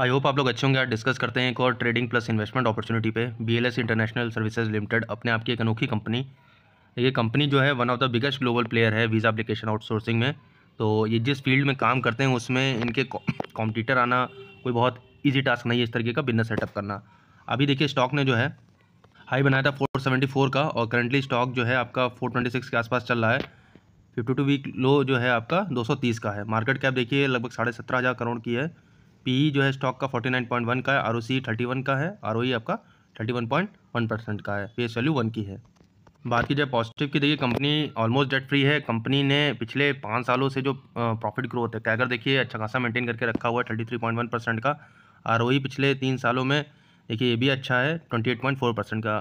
I hope आप लोग अच्छे होंगे आज डिस्कस करते हैं एक और ट्रेडिंग प्लस इन्वेस्टमेंट अपॉर्चुनिटी पे बीएलएस इंटरनेशनल सर्विसेज लिमिटेड अपने आप की एक अनोखी कंपनी ये कंपनी जो है one of the biggest global player है वीज़ा अपलिकेशन आउटसोर्सिंग में तो ये जिस फील्ड में काम करते हैं उसमें इनके कॉम्पिटिटर आना कोई बहुत ईजी टास्क नहीं है इस तरीके का बिजनेस सेटअप करना अभी देखिए स्टॉक ने जो है हाई बनाया था फोर का और करंटली स्टॉक जो है आपका सिक्स के आसपास चल रहा है 52 वीक लो जो है आपका 230 का है मार्केट कैप देखिए लगभग साढ़े सत्रह हज़ार करोड़ की है पी जो है स्टॉक का फोर्टी नाइन पॉइंट वन का है R O C thirty one का है आर ओ ई आपका thirty one point one percent का है फेस वैल्यू वन की है बात की जाए पॉजिटिव की देखिए कंपनी ऑलमोस्ट डेट फ्री है कंपनी ने पिछले पाँच सालों से जो प्रॉफिट ग्रोथ है कैगर देखिए अच्छा खासा मेंटेन करके रखा हुआ है thirty three point one percent का आर ओ ई पिछले तीन सालों में देखिए ये भी अच्छा है twenty eight point four percent का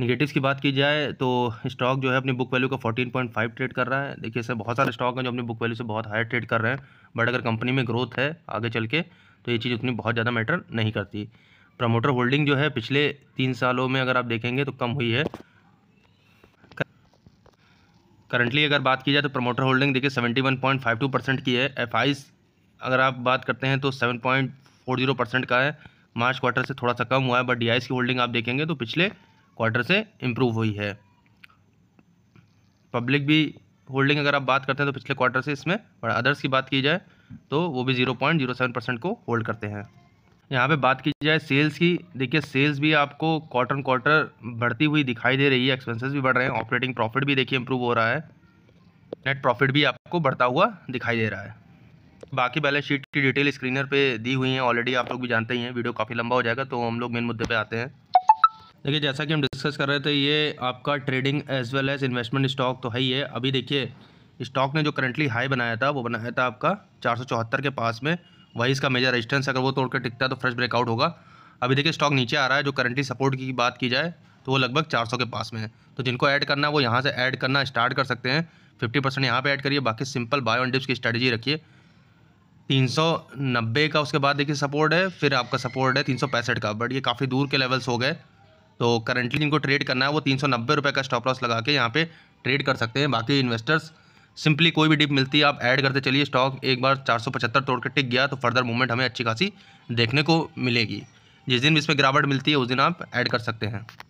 निगेटिव्स की बात की जाए तो स्टॉक जो है अपनी बुक वैल्यू का 14.5 ट्रेड कर रहा है देखिए ऐसे बहुत सारे स्टॉक हैं जो अपनी बुक वैल्यू से बहुत हाई ट्रेड कर रहे हैं बट अगर कंपनी में ग्रोथ है आगे चल के तो ये चीज़ उतनी बहुत ज़्यादा मैटर नहीं करती प्रमोटर होल्डिंग जो है पिछले तीन सालों में अगर आप देखेंगे तो कम हुई है करंटली अगर बात की जाए तो प्रमोटर होल्डिंग देखिए टू परसेंट की है एफ अगर आप बात करते हैं तो जीरो परसेंट का है मार्च क्वार्टर से थोड़ा सा कम हुआ है बट डी की होल्डिंग आप देखेंगे तो पिछले क्वार्टर से इम्प्रूव हुई है पब्लिक भी होल्डिंग अगर आप बात करते हैं तो पिछले क्वार्टर से इसमें और अदर्स की बात की जाए तो वो भी zero point zero seven percent को होल्ड करते हैं यहाँ पे बात की जाए सेल्स की देखिए सेल्स भी आपको क्वार्टर क्वार्टर बढ़ती हुई दिखाई दे रही है एक्सपेंसेस भी बढ़ रहे हैं ऑपरेटिंग प्रॉफिट भी देखिए इम्प्रूव हो रहा है नेट प्रॉफिट भी आपको बढ़ता हुआ दिखाई दे रहा है बाकी बैलेंस शीट की डिटेल स्क्रीनर पर दी हुई है ऑलरेडी आप लोग भी जानते ही हैं वीडियो काफ़ी लंबा हो जाएगा तो हम लोग मेन मुद्दे पर आते हैं देखिए जैसा कि हम डिस्कस कर रहे थे ये आपका trading as well as investment stock तो है ही है अभी देखिए स्टॉक ने जो करंटली हाई बनाया था वो बनाया था आपका चार के पास में वही इसका मेजर रजिस्टेंस अगर वो तोड़ कर टिकता तो फ्रेश ब्रेकआउट होगा अभी देखिए स्टॉक नीचे आ रहा है जो करंटली सपोर्ट की बात की जाए तो वो लगभग 400 के पास में है तो जिनको ऐड करना वो यहाँ से ऐड करना स्टार्ट कर सकते हैं 50 परसेंट यहाँ पर ऐड करिए बाकी सिंपल बाय ऑन डिप्स की स्ट्रेटजी रखिए 390 का उसके बाद देखिए सपोर्ट है फिर आपका सपोर्ट है तीन का बट ये काफ़ी दूर के लेवल्स हो गए तो करंटली जिनको ट्रेड करना है वो तीन सौ का स्टॉप लॉस लगा के यहाँ पर ट्रेड कर सकते हैं बाकी इन्वेस्टर्स सिंपली कोई भी डिप मिलती है आप ऐड करते चलिए स्टॉक एक बार चार सौ पचहत्तर तोड़ के टिक गया तो फर्दर मूवमेंट हमें अच्छी खासी देखने को मिलेगी जिस दिन भी इसमें गिरावट मिलती है उस दिन आप ऐड कर सकते हैं